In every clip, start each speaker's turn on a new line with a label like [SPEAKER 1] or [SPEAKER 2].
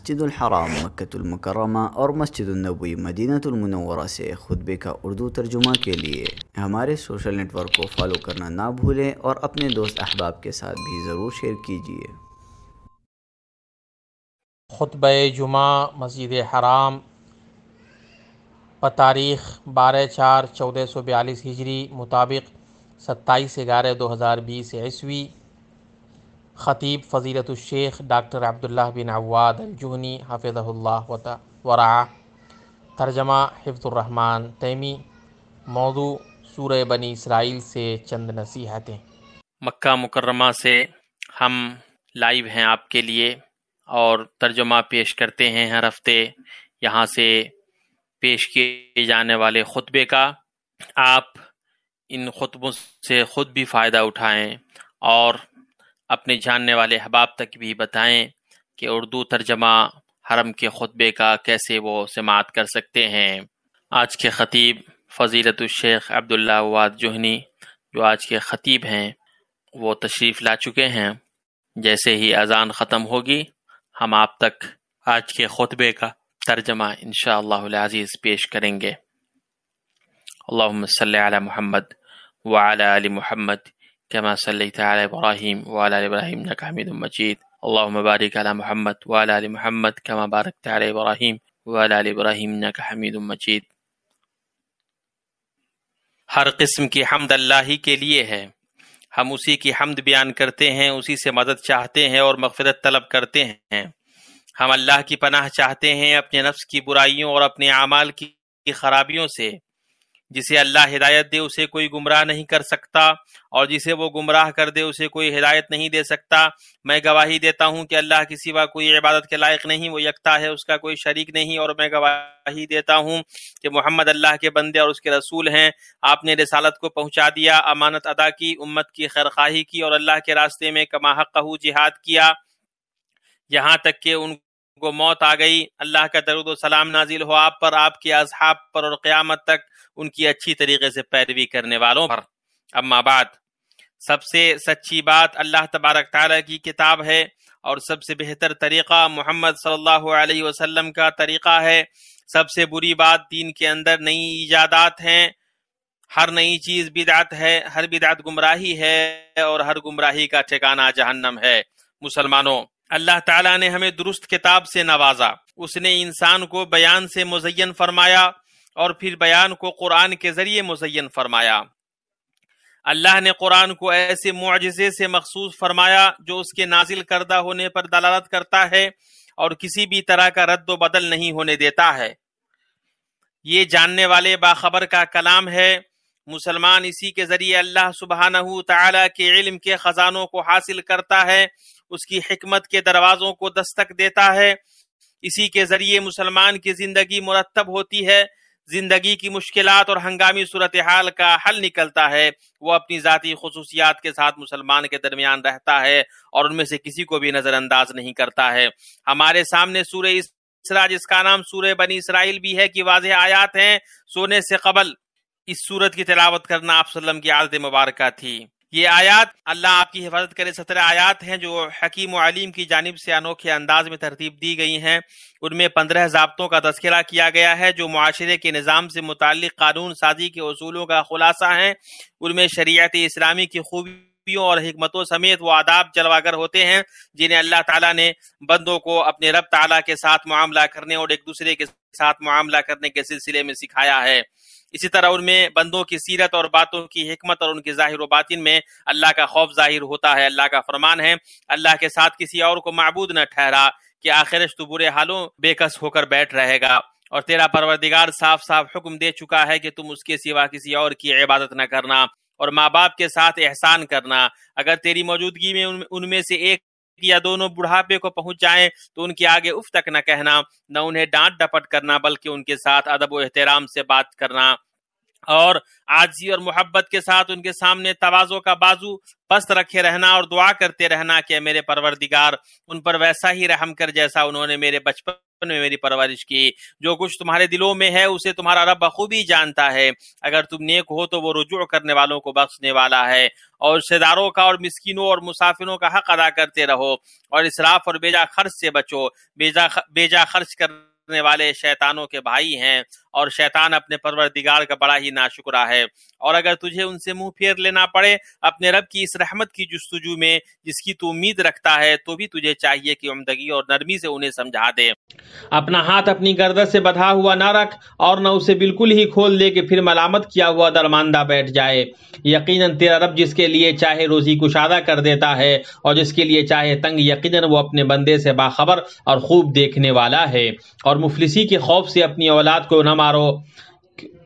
[SPEAKER 1] मस्जिद हराम मक्का और मस्जिद नबी मदीना से खुद का उर्दू तर्जुमा के लिए हमारे सोशल नेटवर्क को फॉलो करना ना भूलें और अपने दोस्त अहबाब के साथ भी ज़रूर शेयर कीजिए खुतब जुमा मस्जिद हराम तारीख़ बारह चार चौदह सौ बयालीस हिजरी मुताबिक सत्ताईस ग्यारह दो हज़ार बीस ईस्वी ख़तीब शेख doctor Abdullah bin Awad Aljuhani हाफिज़ल्ला वरा तर्जमा हिफ्तुर्रहमान तैमी मौजू सूर बनी इसराइल से चंद नसीहतें मक्का मुकर्रमा से हम लाइव हैं आपके लिए और तर्जमा पेश करते हैं हर हफ्ते यहाँ से पेश किए जाने वाले ख़ुतबे का आप इन खुतबों से ख़ुद भी फ़ायदा उठाएं और अपने जानने वाले हबाब तक भी बताएं कि उर्दू तर्जमा हरम के खुतबे का कैसे वो समात कर सकते हैं आज के ख़तीब फजीलत शेख अब्दुल्ला वाद जोहनी जो आज के ख़तीब हैं वो तशरीफ़ ला चुके हैं जैसे ही अजान ख़त्म होगी हम आप तक आज के खुतबे का तर्जमा इन शज़ीज़ पेश करेंगे अल्लाम सल महमद वाल महमद كما صليت على إبراهيم وعلى آل إبراهيم إنك حميد مجيد اللهم بارك على محمد وعلى آل محمد كما باركت على إبراهيم وعلى آل إبراهيم إنك حميد مجيد हर किस्म की हमद अल्लाह ही के लिए है हम उसी की हमद बयान करते हैं उसी से मदद चाहते हैं और मफफरत तलब करते हैं हम अल्लाह की पनाह चाहते हैं अपने नफ्स की बुराइयों और अपने अमाल की खराबियों से जिसे अल्लाह हिदायत दे उसे कोई गुमराह नहीं कर सकता और जिसे वो गुमराह कर दे उसे कोई हिदायत नहीं दे सकता मैं गवाही देता हूँ कि अल्लाह के सिवा कोई इबादत के लायक नहीं वो यकता है उसका कोई शरीक नहीं और मैं गवाही देता हूँ कि मोहम्मद अल्लाह के बंदे और उसके रसूल हैं आपने रसालत को पहुँचा दिया अमानत अदा की उम्मत की खैरखाही की और अल्लाह के रास्ते में कमाहकू जिहाद किया यहाँ तक कि उन गो मौत आ गई अल्लाह का दरुद सलाम नाजिल हो आप पर आपके अजहाब पर और क़्यामत तक उनकी अच्छी तरीके से पैरवी करने वालों पर अम्मा सबसे सच्ची बात अल्लाह तबारक ताली की किताब है और सबसे बेहतर तरीक़ा मोहम्मद सल्लल्लाहु का तरीक़ा है सबसे बुरी बात दीन के अंदर नई ईजादात हैं हर नई चीज़ बिदात है हर बिदात गुमराही है और हर गुमराही का ठिकाना जहन्नम है मुसलमानों अल्लाह ताला ने हमें दुरुस्त किताब से नवाजा उसने इंसान को बयान से मुजयन फरमाया और फिर बयान को कुरान के जरिए मुजयन फरमाया अल्लाह ने कुरान को ऐसे मुआजे से मखसूस फरमाया जो उसके नाजिल करदा होने पर दलालत करता है और किसी भी तरह का रद्द बदल नहीं होने देता है ये जानने वाले बाखबर का कलाम है मुसलमान इसी के जरिए अल्लाह सुबहान तला के इल्म के खजानों को हासिल करता है उसकी हमत के दरवाजों को दस्तक देता है इसी के जरिए मुसलमान की जिंदगी मुरतब होती है जिंदगी की मुश्किल और हंगामी सूरत हाल का हल निकलता है वो अपनी ज़ाती खसूसियात के साथ मुसलमान के दरमियान रहता है और उनमें से किसी को भी नज़रअंदाज नहीं करता है हमारे सामने सूर्य इसरा जिसका नाम सूर्य बनी इसराइल भी है कि वाज आयात हैं सोने से कबल इस सूरत की तलावत करना आप की आदत मुबारक थी ये आयात अल्लाह आपकी हिफाजत करे सत्रह आयात हैं जो हकीम आलिम की जानब से अनोखे अंदाज में तरतीब दी गई हैं उनमें पंद्रह जबतों का तस्करा किया गया है जो माशरे के निज़ाम से मुतल कानून साजी के असूलों का खुलासा है उनमें शरीत इस्लामी की खूबी खूबियों और हमतों समेत वो आदाब जलवागर होते हैं जिन्हें अल्लाह ताला ने बंदों को अपने रब ताला के साथ मामला करने और एक दूसरे के साथ मामला करने के सिलसिले में सिखाया है इसी तरह उनमें बंदों की सीरत और बातों की हमत और उनकी ज़ाहिर बातिन में अल्लाह का खौफ ज़ाहिर होता है अल्लाह का फरमान है अल्लाह के साथ किसी और को मबूद न ठहरा कि आखिर तो बुरे हालों बेकस होकर बैठ रहेगा और तेरा परवरदिगार साफ साफ हुक्म दे चुका है कि तुम उसके सिवा किसी और की इबादत न करना और माँ बाप के साथ एहसान करना अगर तेरी मौजूदगी में उनमें से एक कि यह दोनों बुढ़ापे को पहुंच जाए तो उनके आगे उफ तक न कहना न उन्हें डांट डपट करना बल्कि उनके साथ अदब एहतराम से बात करना और आजी और मोहब्बत के साथ उनके सामने तवाजो का बाजू पस्त रखे रहना और दुआ करते रहना कि मेरे परवरदिगार उन पर वैसा ही रहम कर जैसा उन्होंने मेरे बचपन में मेरी परवरिश की जो कुछ तुम्हारे दिलों में है उसे तुम्हारा रब बखूबी जानता है अगर तुम नेक हो तो वो रुजू करने वालों को बख्शने वाला है और रिश्तेदारों का और मिसकिनों और मुसाफिरों का हक अदा करते रहो और इसराफ और बेजा खर्च से बचो बेजा बेजा खर्च करने वाले शैतानों के भाई हैं और शैतान अपने परवरदिगार का बड़ा ही नाशुकरा है और अगर तुझे उनसे मुंह फेर लेना पड़े अपने रब की इस रहमत की जस्तुजू में जिसकी तू उम्मीद रखता है तो भी तुझे चाहिए कि उमदगी और नरमी से उन्हें समझा दे अपना हाथ अपनी गर्दन से बधा हुआ ना रख और न उसे बिल्कुल ही खोल दे कि फिर मलामत किया हुआ दरमानदा बैठ जाए यकीनन तेरा रब जिसके लिए चाहे रोजी कुशादा कर देता है और जिसके लिए चाहे तंग यकीनन वो अपने बंदे से बाखबर और खूब देखने वाला है और मुफलिसी के खौफ से अपनी औलाद को न Camaro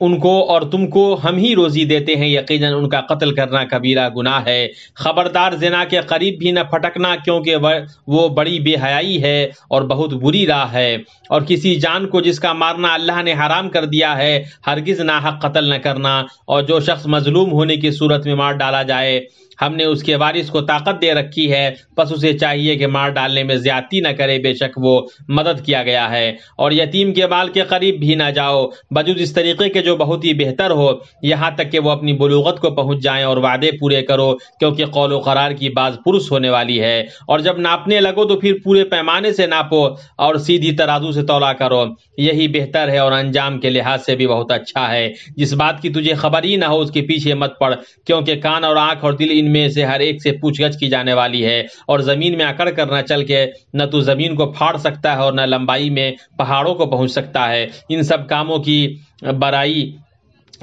[SPEAKER 1] उनको और तुमको हम ही रोजी देते हैं यकीनन उनका कत्ल करना कबीरा गुनाह है खबरदार जना के करीब भी न फटकना क्योंकि वो बड़ी बेहयाई है और बहुत बुरी राह है और किसी जान को जिसका मारना अल्लाह ने हराम कर दिया है हरगिज हक कत्ल न करना और जो शख्स मजलूम होने की सूरत में मार डाला जाए हमने उसके वारिस को ताकत दे रखी है बस उसे चाहिए कि मार डालने में ज्यादती न करे बेशक वो मदद किया गया है और यतीम के माल के करीब भी ना जाओ बजूद इस तरीके के जो बहुत ही बेहतर हो यहाँ तक कि वो अपनी बलूगत को पहुँच जाएँ और वादे पूरे करो क्योंकि कौल करार की बाज पुरुष होने वाली है और जब नापने लगो तो फिर पूरे पैमाने से नापो और सीधी तराजू से तोला करो यही बेहतर है और अंजाम के लिहाज से भी बहुत अच्छा है जिस बात की तुझे खबर ही ना हो उसके पीछे मत पड़ क्योंकि कान और आँख और दिल इनमें से हर एक से पूछगछ की जाने वाली है और जमीन में अकड़ कर न चल के न तो जमीन को फाड़ सकता है और न लंबाई में पहाड़ों को पहुँच सकता है इन सब कामों की बराई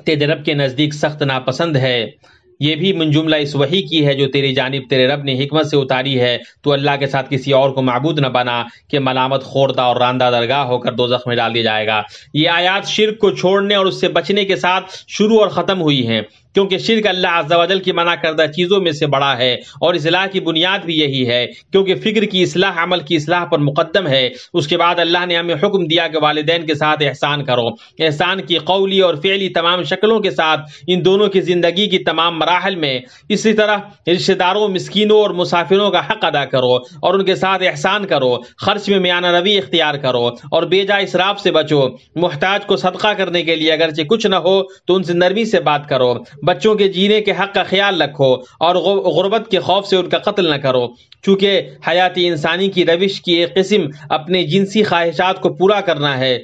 [SPEAKER 1] तेरे के नज़दीक सख्त नापसंद है ये भी मंजुमला इस वही की है जो तेरी जानब तेरे रब ने हमत से उतारी है तो अल्लाह के साथ किसी और को मबूद न बना कि मलामत खोरदा और रानदा दरगाह होकर दो में डाल दिया जाएगा ये आयात शिरक को छोड़ने और उससे बचने के साथ शुरू और ख़त्म हुई हैं क्योंकि शिरक अल्लाह अजावजल की मना करदा चीज़ों में से बड़ा है और इसलाह की बुनियाद भी यही है क्योंकि फ़िक्र की असलाह अमल की इसलाह पर मुकदम है उसके बाद अल्लाह ने हमें हुक्म दिया कि वालदेन के साथ एहसान करो एहसान की कौली और फ़ैली तमाम शक्लों के साथ इन दोनों की ज़िंदगी की तमाम मराहल में इसी तरह रिश्तेदारों मस्किनों और मुसाफिरों का हक अदा करो और उनके साथ एहसान करो खर्च में मियाना रवी इख्तियार करो और बेजा इसराब से बचो मोहताज को सदका करने के लिए अगरचे कुछ ना हो तो उनसे नरमी से बात करो बच्चों के जीने के हक का ख्याल रखो और गुर्बत के खौफ से उनका कत्ल न करो चूँकि हयाती इंसानी की रविश की एक किस्म अपने जिनसी ख्वाहिशात को पूरा करना है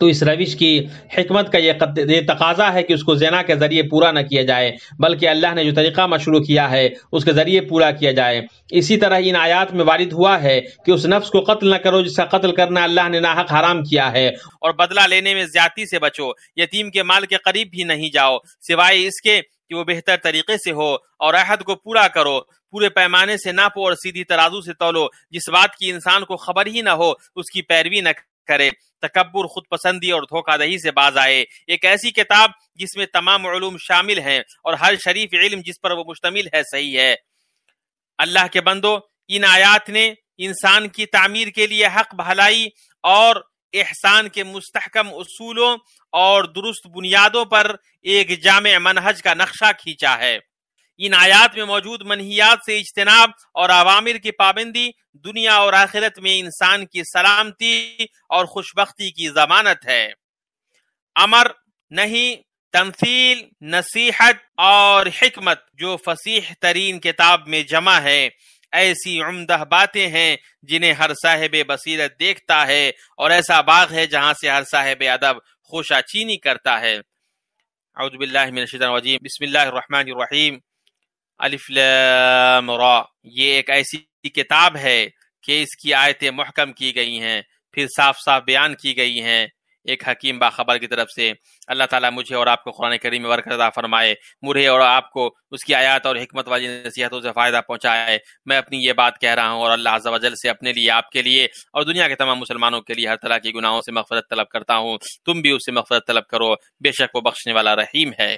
[SPEAKER 1] तो इस रविश की हमत का ये ये तकाजा है कि उसको जना के ज़रिए पूरा ना किया जाए बल्कि अल्लाह ने जो तरीक़ा मशरू किया है उसके ज़रिए पूरा किया जाए इसी तरह इन आयात में वारिद हुआ है कि उस नफ्स को कत्ल न करो जिसका कत्ल करना अल्लाह ने नाहक हराम किया है और बदला लेने में ज्यादा से बचो यतीम के माल के करीब भी नहीं जाओ सिवाय इसके कि वो बेहतर तरीके से हो और अहद को पूरा करो पूरे पैमाने से नापो और सीधी तराजू से तोलो जिस बात की इंसान को खबर ही ना हो उसकी पैरवी न करे तकबर खुद पसंदी और धोखादही से बाज आए एक ऐसी किताब जिसमें तमाम ूम शामिल हैं और हर शरीफ इल्म जिस पर वो मुश्तमिल है सही है अल्लाह के बंदो इन आयात ने इंसान की तामीर के लिए हक भलाई और एहसान के मुस्तकम असूलों और दुरुस्त बुनियादों पर एक जाम मनहज का नक्शा खींचा है इन आयात में मौजूद मनहियात से इजतनाब और अवामिर की पाबंदी दुनिया और आखिरत में इंसान की सलामती और खुशबख्ती की जमानत है अमर नहीं तंसील नसीहत और हिकमत जो फसीह तरीन किताब में जमा है ऐसी उम्दा बातें हैं जिन्हें हर साहेब बसीरत देखता है और ऐसा बाग है जहां से हर साहेब अदब चीनी करता है अउदबिल्लिनशीम बसमीम अलिफ्लाम ये एक ऐसी किताब है कि इसकी आयतें महकम की गई हैं फिर साफ साफ बयान की गई हैं एक हकीम बाखबर की तरफ से अल्लाह ताला मुझे और आपको कुरान करीम में वरकदा फरमाए मुझे और आपको उसकी आयात और हिकमत वाली नसीहतों से फ़ायदा पहुंचाए मैं अपनी ये बात कह रहा हूँ और अल्लाह वजल से अपने लिए आपके लिए और दुनिया के तमाम मुसलमानों के लिए हर तरह के गुनाहों से मफफरत तलब करता हूँ तुम भी उससे मफफरत तलब करो बेशक वो बख्शने वाला रहीम है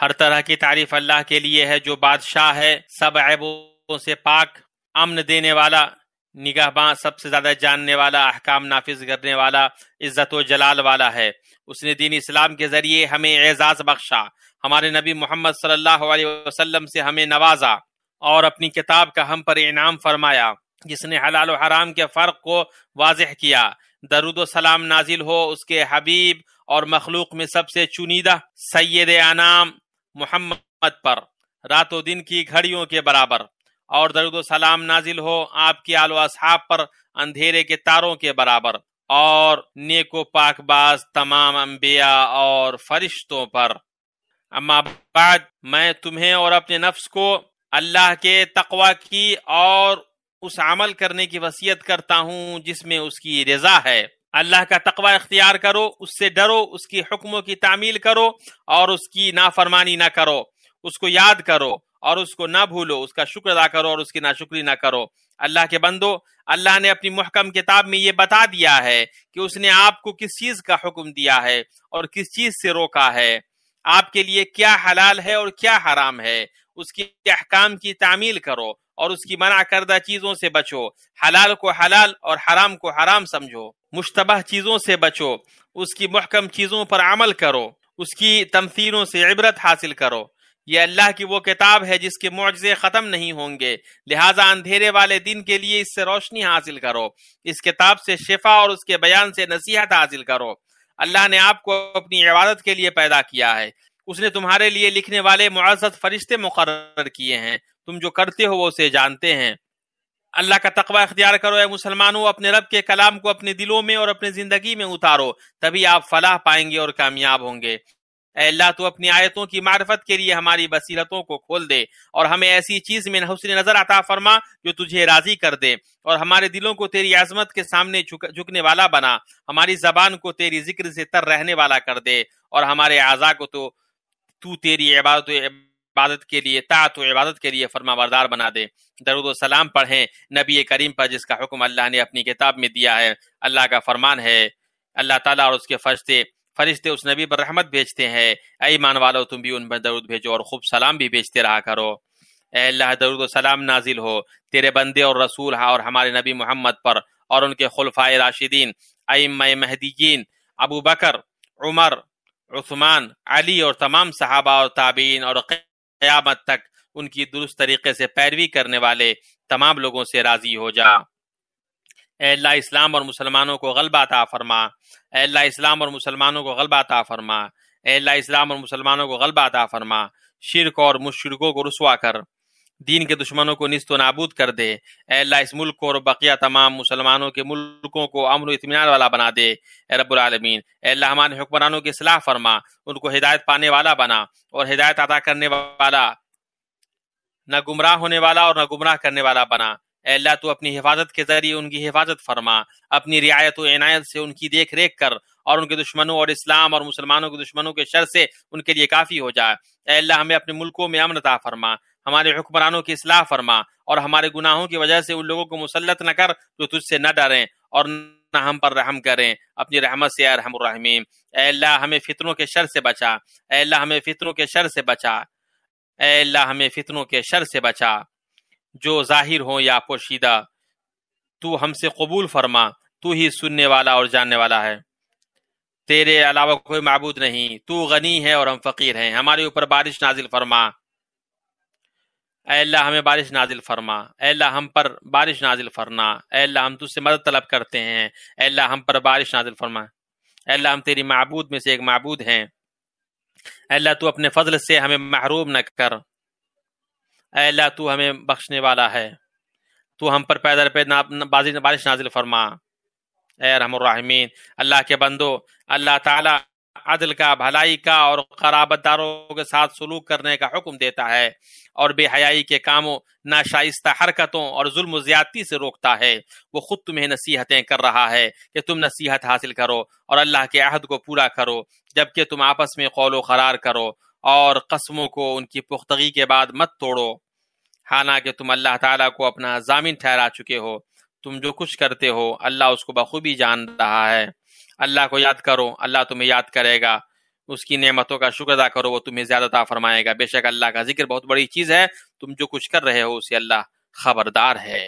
[SPEAKER 1] हर तरह की तारीफ अल्लाह के लिए है जो बादशाह है सब ऐबों से पाक अमन देने वाला निगाहबान सबसे ज्यादा जानने वाला अहकाम नाफिज करने वाला इज्जत जलाल वाला है उसने दीन इस्लाम के जरिए हमें एजाज बख्शा हमारे नबी मोहम्मद सल्लल्लाहु वसल्लम से हमें नवाजा और अपनी किताब का हम पर इनाम फरमाया जिसने हलाल हराम के फ़र्क को वाजह किया दरुद सलाम नाजिल हो उसके हबीब और मखलूक में सबसे चुनिदा सैद आनाम मोहम्मद पर रातो दिन की घड़ियों के बराबर और दरुद सलाम नाजिल हो आपके आलो असहाब पर अंधेरे के तारों के बराबर और नेको पाकबाज तमाम अम्बिया और फरिश्तों पर अम्मा बाद मैं तुम्हें और अपने नफ्स को अल्लाह के तकवा की और उस अमल करने की वसीयत करता हूँ जिसमें उसकी रजा है अल्लाह का तकवा इख्तियार करो उससे डरो उसकी हुक्मों की तामील करो और उसकी नाफरमानी ना करो उसको याद करो और उसको ना भूलो उसका शुक्र अदा करो और उसकी नाशुक्री ना करो अल्लाह के बंदो अल्लाह ने अपनी मुहकम किताब में ये बता दिया है कि उसने आपको किस चीज़ का हुक्म दिया है और किस चीज़ से रोका है आपके लिए क्या हलाल है और क्या हराम है उसके अहकाम की तामील करो और उसकी मना करदा चीज़ों से बचो हलाल को हलाल और हराम को हराम समझो मुश्तबा चीज़ों से बचो उसकी महकम चीज़ों पर अमल करो उसकी तमसीलों से इबरत हासिल करो ये अल्लाह की वो किताब है जिसके मुआवजे ख़त्म नहीं होंगे लिहाजा अंधेरे वाले दिन के लिए इससे रोशनी हासिल करो इस किताब से शिफा और उसके बयान से नसीहत हासिल करो अल्लाह ने आपको अपनी इबादत के लिए पैदा किया है उसने तुम्हारे लिए लिखने वाले मुआजत फरिश्ते मुकर किए हैं तुम जो करते हो वो उसे जानते हैं अल्लाह का तकवा अख्तियार करो ए मुसलमानों अपने रब के कलाम को अपने दिलों में और अपने जिंदगी में उतारो तभी आप फलाह पाएंगे और कामयाब होंगे अल्लाह तो अपनी आयतों की मार्फत के लिए हमारी बसीरतों को खोल दे और हमें ऐसी चीज में हसन नजर आता फरमा जो तुझे राजी कर दे और हमारे दिलों को तेरी आजमत के सामने झुकने वाला बना हमारी जबान को तेरी जिक्र से तर रहने वाला कर दे और हमारे आजा को तो तू तेरी इबादत इबादत के लिए तात व इबादत के लिए फरमाबरदार बना दे दरुद सलाम पढ़ें नबी करीम पर जिसका हुक्म अल्लाह ने अपनी किताब में दिया है अल्लाह का फरमान है अल्लाह ताला और उसके फरिश्ते फरिश्ते उस नबी पर रहमत भेजते हैं ऐ ईमान वालो तुम भी उन पर दरुद भेजो और खूब सलाम भी भेजते रहा करो अल्लाह दरुद सलाम नाजिल हो तेरे बंदे और रसूल हा और हमारे नबी मोहम्मद पर और उनके खुलफाए राशिदीन अम महदीन अबू बकर उमर उस्मान अली और तमाम सहाबा और ताबीन और क़यामत तक उनकी दुरुस्त तरीके से पैरवी करने वाले तमाम लोगों से राजी हो जा अल्लाह इस्लाम और मुसलमानों को गलबा ता फरमा अल्लाह इस्लाम और मुसलमानों को गलबा ता फरमा अल्लाह इस्लाम और मुसलमानों को गलबा ता फरमा शिरक और मुशरकों को रसवा कर दीन के दुश्मनों को नस्त तो व नाबूद कर दे अल्लाह इस मुल्क को और बकिया तमाम मुसलमानों के मुल्कों को अमन इतमान वाला बना दे रबालमीन अल्लाह हमारे हुक्मरानों की सलाह फरमा उनको हिदायत पाने वाला बना और हिदायत अदा करने वाला न गुमराह होने वाला और न गुमराह करने वाला बना अल्लाह तो अपनी हिफाजत के जरिए उनकी हिफाजत फरमा अपनी रियायत व इनायत से उनकी देख रेख कर और उनके दुश्मनों और इस्लाम और मुसलमानों के दुश्मनों के शर से उनके लिए काफ़ी हो जाए अल्लाह हमें अपने मुल्कों में अमन ता फरमा हमारे हुक्मरानों की इसलाह फरमा और हमारे गुनाहों की वजह से उन लोगों को मुसलत न कर जो तुझसे न डरें और न हम पर रहम करें अपनी रहमत से रहमीम अल्लाह हमें फितरों के शर से बचा अल्लाह हमें फितरों के शर से बचा अल्लाह हमें फितरों के शर से बचा जो जाहिर हो या पोशीदा तू हमसे कबूल फरमा तू ही सुनने वाला और जानने वाला है तेरे अलावा कोई मबूद नहीं तू गनी है और हम फ़कीर हैं हमारे ऊपर बारिश नाजिल फरमा अल्लाह हमें बारिश नाजिल फरमा अल्लाह हम पर बारिश नाजिल फरमा अल्लाह हम तुझसे मदद तलब करते हैं अल्लाह हम पर बारिश नाजिल फरमा अल्लाह हम तेरी महबूद में से एक मबूद हैं अल्लाह तू अपने फजल से हमें महरूम न कर अल्लाह तू हमें बख्शने वाला है तू हम पर पैदल पे बारिश नाजिल फरमा ए रहमीन अल्लाह के बंदो अल्लाह ताला अदल का भलाई का और खराबदारों के साथ सलूक करने का हुक्म देता है और बेहयाई के कामों नाशाइस्ता हरकतों और जुल्म ज्यादती से रोकता है वो खुद तुम्हें नसीहतें कर रहा है कि तुम नसीहत हासिल करो और अल्लाह के अहद को पूरा करो जबकि तुम आपस में कौलो करार करो और कस्मों को उनकी पुख्तगी के बाद मत तोड़ो हालांकि तुम अल्लाह ताला को अपना जामिन ठहरा चुके हो तुम जो कुछ करते हो अल्लाह उसको बखूबी जान रहा है अल्लाह को याद करो अल्लाह तुम्हें याद करेगा उसकी नेमतों का शुक्र अदा करो वो तुम्हें ज्यादा फरमाएगा बेशक अल्लाह का जिक्र बहुत बड़ी चीज़ है तुम जो कुछ कर रहे हो उसे अल्लाह खबरदार है